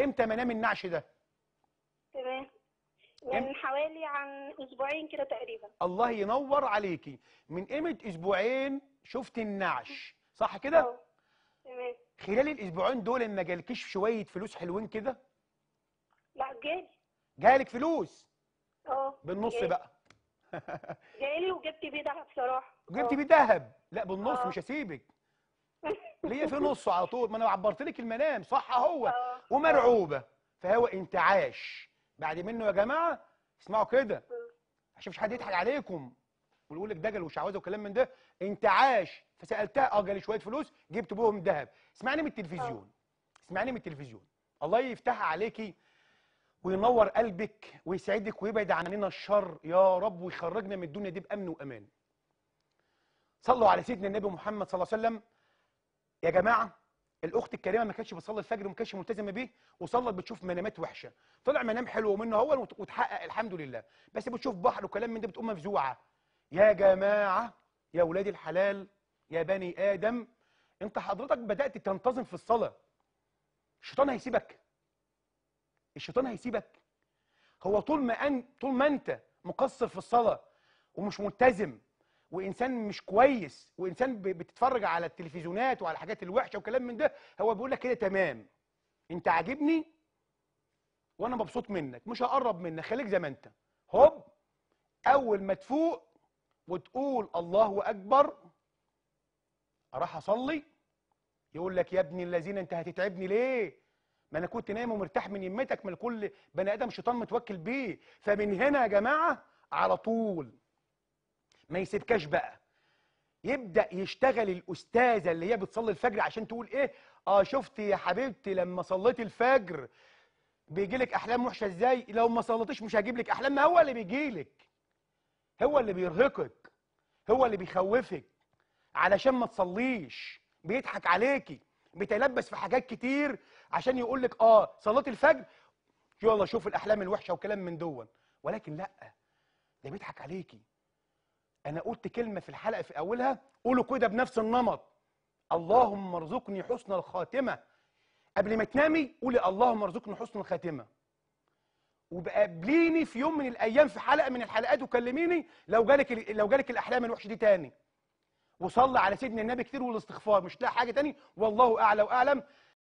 امتى منام النعش ده تمام من يعني حوالي عن اسبوعين كده تقريبا الله ينور عليكي من قيمه اسبوعين شفت النعش صح كده تمام خلال الاسبوعين دول ما جالكيش شويه فلوس حلوين كده لا جالي جالك فلوس اه بالنص جالي. بقى جالي وجبت بيه ذهب صراحه جبت بيه ذهب لا بالنص أوه. مش هسيبك ليه في نصه على طول ما انا عبرت لك المنام صح اهو ومرعوبه فهو انتعاش بعد منه يا جماعه اسمعوا كده عشان مش حد يضحك عليكم ويقول لك دجل وشعوذه وكلام من ده انتعاش فسالتها اه جالي شويه فلوس جبت بهم ذهب اسمعني من التلفزيون اسمعني من التلفزيون الله يفتح عليكي وينور قلبك ويسعدك ويبعد عننا الشر يا رب ويخرجنا من الدنيا دي بامن وامان صلوا على سيدنا النبي محمد صلى الله عليه وسلم يا جماعه الاخت الكريمه ما كانتش بتصلي الفجر وما كانتش ملتزمه بيه وصلت بتشوف منامات وحشه طلع منام حلو منه هو وتحقق الحمد لله بس بتشوف بحر وكلام من ده بتقوم مفزوعه يا جماعه يا ولاد الحلال يا بني ادم انت حضرتك بدات تنتظم في الصلاه الشيطان هيسيبك الشيطان هيسيبك هو طول ما أن طول ما انت مقصر في الصلاه ومش ملتزم وانسان مش كويس وانسان بتتفرج على التلفزيونات وعلى الحاجات الوحشه وكلام من ده هو بيقول لك كده تمام انت عاجبني وانا مبسوط منك مش هقرب منك خليك زي ما انت هوب اول ما تفوق وتقول الله اكبر اروح اصلي يقول لك يا ابن الذين انت هتتعبني ليه ما انا كنت نايم ومرتاح من يمتك ما كل بني ادم شيطان متوكل بيه فمن هنا يا جماعه على طول ما يسيبكاش بقى يبدا يشتغل الاستاذه اللي هي بتصلي الفجر عشان تقول ايه اه شفتي يا حبيبتي لما صليتي الفجر بيجي لك احلام وحشه ازاي لو ما صليتيش مش هجيب لك احلام ما هو اللي بيجي لك هو اللي بيرهقك هو اللي بيخوفك علشان ما تصليش بيضحك عليكي بيتلبس في حاجات كتير عشان يقول لك اه صليت الفجر يلا شوف الاحلام الوحشه وكلام من دون ولكن لا ده بيضحك عليكي انا قلت كلمه في الحلقه في اولها قولوا كده بنفس النمط اللهم ارزقني حسن الخاتمه قبل ما تنامي قولي اللهم ارزقني حسن الخاتمه وبقابليني في يوم من الايام في حلقه من الحلقات وكلميني لو جالك لو جالك الاحلام الوحشه دي تاني وصلى على سيدنا النبي كتير والاستغفار مش لاقي حاجه تاني والله اعلى واعلم